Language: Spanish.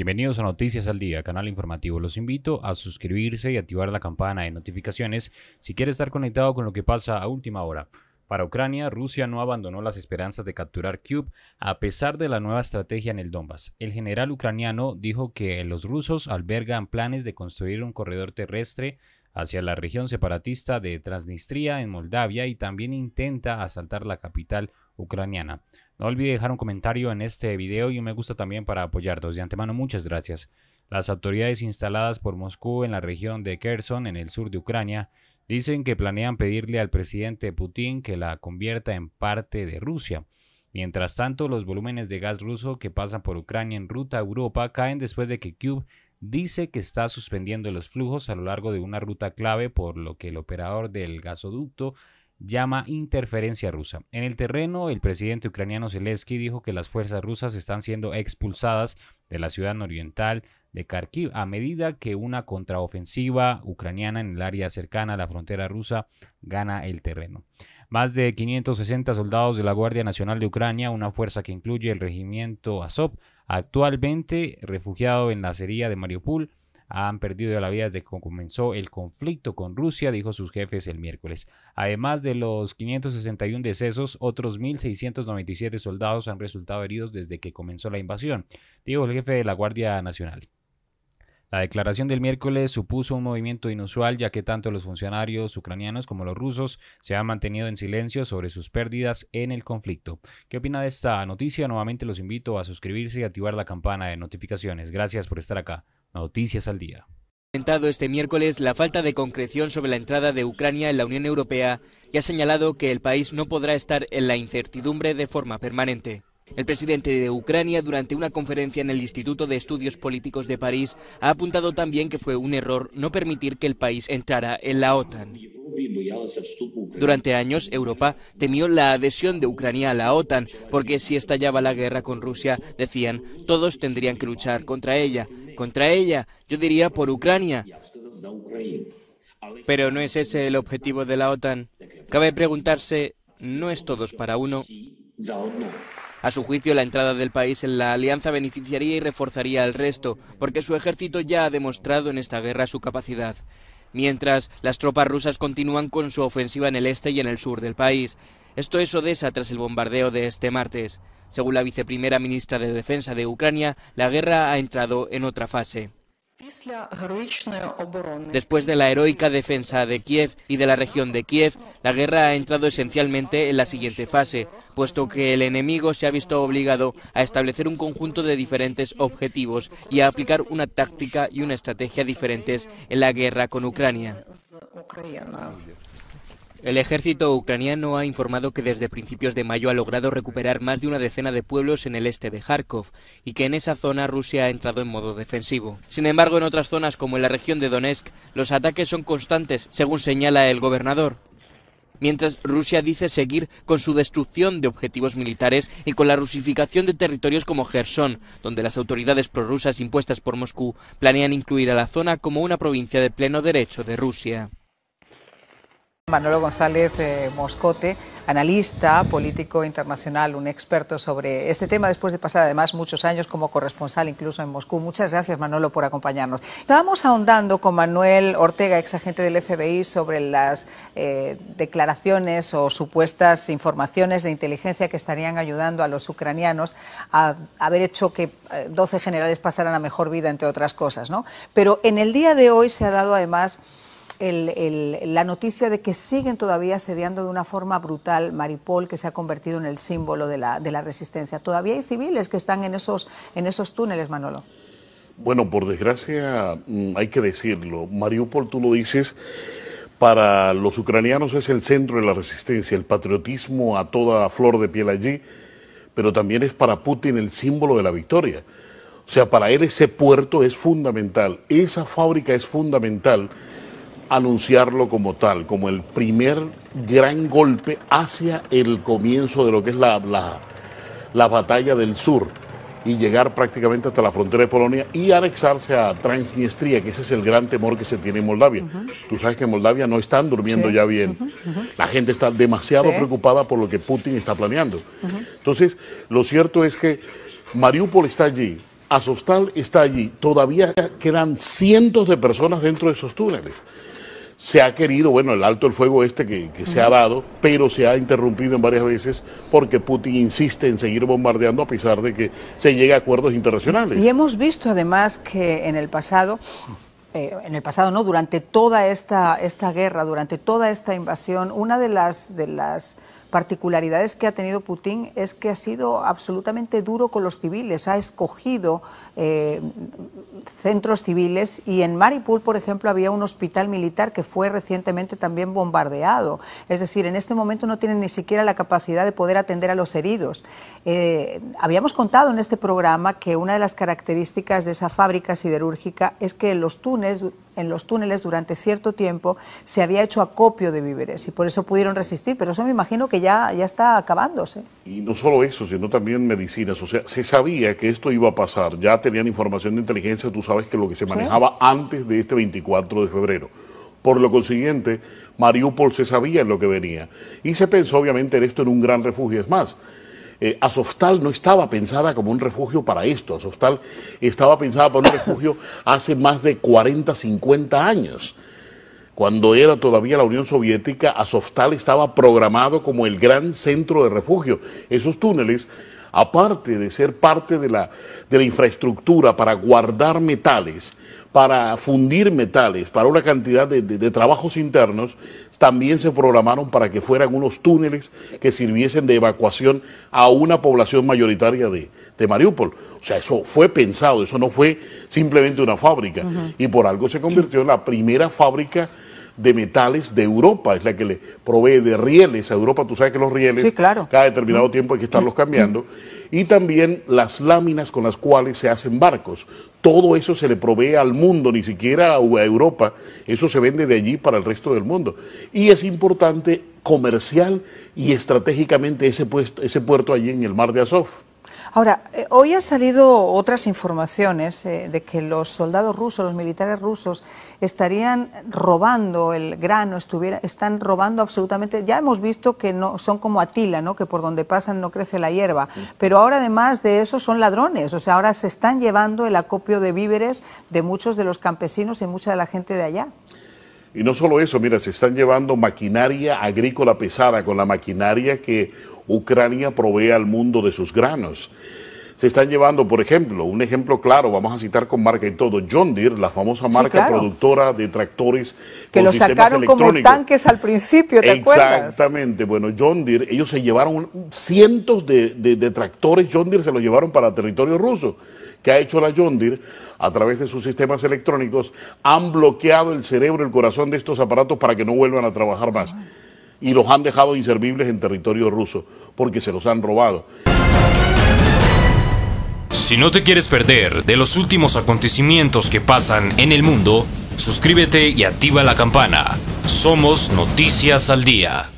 Bienvenidos a Noticias al Día, canal informativo. Los invito a suscribirse y activar la campana de notificaciones si quiere estar conectado con lo que pasa a última hora. Para Ucrania, Rusia no abandonó las esperanzas de capturar Kyiv a pesar de la nueva estrategia en el Donbass. El general ucraniano dijo que los rusos albergan planes de construir un corredor terrestre hacia la región separatista de Transnistria en Moldavia y también intenta asaltar la capital ucraniana. No olvide dejar un comentario en este video y un me gusta también para apoyarnos. De antemano, muchas gracias. Las autoridades instaladas por Moscú en la región de Kherson, en el sur de Ucrania, dicen que planean pedirle al presidente Putin que la convierta en parte de Rusia. Mientras tanto, los volúmenes de gas ruso que pasan por Ucrania en ruta a Europa caen después de que Cube dice que está suspendiendo los flujos a lo largo de una ruta clave, por lo que el operador del gasoducto llama interferencia rusa. En el terreno, el presidente ucraniano Zelensky dijo que las fuerzas rusas están siendo expulsadas de la ciudad oriental de Kharkiv a medida que una contraofensiva ucraniana en el área cercana a la frontera rusa gana el terreno. Más de 560 soldados de la Guardia Nacional de Ucrania, una fuerza que incluye el regimiento Azov, actualmente refugiado en la acería de Mariupol, han perdido la vida desde que comenzó el conflicto con Rusia, dijo sus jefes el miércoles. Además de los 561 decesos, otros 1.697 soldados han resultado heridos desde que comenzó la invasión, dijo el jefe de la Guardia Nacional. La declaración del miércoles supuso un movimiento inusual ya que tanto los funcionarios ucranianos como los rusos se han mantenido en silencio sobre sus pérdidas en el conflicto. ¿Qué opina de esta noticia? Nuevamente los invito a suscribirse y activar la campana de notificaciones. Gracias por estar acá. Noticias al día. este miércoles la falta de concreción sobre la entrada de Ucrania en la Unión Europea y ha señalado que el país no podrá estar en la incertidumbre de forma permanente. El presidente de Ucrania, durante una conferencia en el Instituto de Estudios Políticos de París, ha apuntado también que fue un error no permitir que el país entrara en la OTAN. Durante años, Europa temió la adhesión de Ucrania a la OTAN, porque si estallaba la guerra con Rusia, decían, todos tendrían que luchar contra ella. Contra ella, yo diría por Ucrania. Pero no es ese el objetivo de la OTAN. Cabe preguntarse, ¿no es todos para uno? A su juicio, la entrada del país en la alianza beneficiaría y reforzaría al resto, porque su ejército ya ha demostrado en esta guerra su capacidad. Mientras, las tropas rusas continúan con su ofensiva en el este y en el sur del país. Esto es Odessa tras el bombardeo de este martes. Según la viceprimera ministra de Defensa de Ucrania, la guerra ha entrado en otra fase. Después de la heroica defensa de Kiev y de la región de Kiev, la guerra ha entrado esencialmente en la siguiente fase, puesto que el enemigo se ha visto obligado a establecer un conjunto de diferentes objetivos y a aplicar una táctica y una estrategia diferentes en la guerra con Ucrania. El ejército ucraniano ha informado que desde principios de mayo ha logrado recuperar más de una decena de pueblos en el este de Kharkov y que en esa zona Rusia ha entrado en modo defensivo. Sin embargo, en otras zonas como en la región de Donetsk, los ataques son constantes, según señala el gobernador. Mientras Rusia dice seguir con su destrucción de objetivos militares y con la rusificación de territorios como Gerson, donde las autoridades prorrusas impuestas por Moscú planean incluir a la zona como una provincia de pleno derecho de Rusia. Manolo González eh, Moscote, analista político internacional, un experto sobre este tema, después de pasar además muchos años como corresponsal incluso en Moscú. Muchas gracias, Manolo, por acompañarnos. Estábamos ahondando con Manuel Ortega, ex agente del FBI, sobre las eh, declaraciones o supuestas informaciones de inteligencia que estarían ayudando a los ucranianos a, haber hecho que 12 eh, generales pasaran a mejor vida, entre otras cosas. ¿no? Pero en el día de hoy se ha dado además la noticia de que siguen todavía asediando de una forma brutal Maripol, que se ha convertido en el símbolo de la, resistencia. Todavía hay civiles que están en esos, en esos túneles, Manolo. Bueno, por desgracia, mm, hay que decirlo. Mariupol, tú lo dices, para los ucranianos es el centro de la resistencia, el patriotismo a toda flor de piel allí, pero también es para Putin el símbolo de la victoria. O sea, para él ese puerto es fundamental, esa fábrica es fundamental anunciarlo como tal, como el primer gran golpe hacia el comienzo de lo que es la, la, batalla del sur y llegar prácticamente hasta la frontera de Polonia y anexarse a Transnistria, que ese es el gran temor que se tiene en Moldavia. Tú sabes que en Moldavia no están durmiendo ya bien. La gente está demasiado preocupada por lo que Putin está planeando. Entonces, lo cierto es que Mariupol está allí, Azovstal está allí, todavía quedan cientos de personas dentro de esos túneles se ha querido, bueno, el alto el fuego este que, se ha dado, pero se ha interrumpido en varias veces porque Putin insiste en seguir bombardeando a pesar de que se llega a acuerdos internacionales. Y hemos visto además que en el pasado... Eh, en el pasado no, durante toda esta, esta guerra, durante toda esta invasión, una de las, de las particularidades que ha tenido Putin es que ha sido absolutamente duro con los civiles, ha escogido eh, centros civiles y en Maripul, por ejemplo, había un hospital militar que fue recientemente también bombardeado. Es decir, en este momento no tienen ni siquiera la capacidad de poder atender a los heridos. Eh, habíamos contado en este programa que una de las características de esa fábrica siderúrgica es que los túneles, en los túneles durante cierto tiempo se había hecho acopio de víveres y por eso pudieron resistir, pero eso me imagino que ya, ya está acabándose. Y no solo eso, sino también medicinas. O sea, se sabía que esto iba a pasar. Ya tenían información de inteligencia, tú sabes que lo que se manejaba antes de este 24 de febrero. Por lo consiguiente, Mariupol se sabía en lo que venía. Y se pensó, obviamente, en esto en un gran refugio. Es más, eh, Azoftal no estaba pensada como un refugio para esto. Azoftal estaba pensada para un refugio hace más de 40, 50 años. Cuando era todavía la Unión Soviética, Azoftal estaba programado como el gran centro de refugio. Esos túneles aparte de ser parte de la, de la infraestructura para guardar metales, para fundir metales, para una cantidad de, trabajos internos, también se programaron para que fueran unos túneles que sirviesen de evacuación a una población mayoritaria de, Mariupol. O sea, eso fue pensado, eso no fue simplemente una fábrica. Y por algo se convirtió en la primera fábrica de metales de Europa, es la que le provee de rieles a Europa, tú sabes que los rieles cada determinado tiempo hay que estarlos cambiando, y también las láminas con las cuales se hacen barcos. Todo eso se le provee al mundo, ni siquiera a Europa, eso se vende de allí para el resto del mundo. Y es importante comercial y estratégicamente ese, puesto, ese puerto allí en el mar de Azov. Ahora, eh, hoy han salido otras informaciones eh, de que los soldados rusos, los militares rusos, estarían robando el grano, estuviera, están robando absolutamente. Ya hemos visto que no son como Atila, ¿no? que por donde pasan no crece la hierba. Pero ahora, además de eso, son ladrones. O sea, ahora se están llevando el acopio de víveres de muchos de los campesinos y mucha de la gente de allá. Y no solo eso, mira, se están llevando maquinaria agrícola pesada con la maquinaria que Ucrania provee al mundo de sus granos. Se están llevando, por ejemplo, un ejemplo claro, vamos a citar con marca y todo, John Deere, la famosa marca productora de tractores que con sacaron como tanques al principio, ¿te Exactamente, bueno, John Deere, ellos se llevaron cientos de, de tractores, John Deere se los llevaron para territorio ruso que ha hecho la John Deere a través de sus sistemas electrónicos han bloqueado el cerebro, el corazón de estos aparatos para que no vuelvan a trabajar más y los han dejado inservibles en territorio ruso porque se los han robado. Si no te quieres perder de los últimos acontecimientos que pasan en el mundo, suscríbete y activa la campana. Somos Noticias al Día.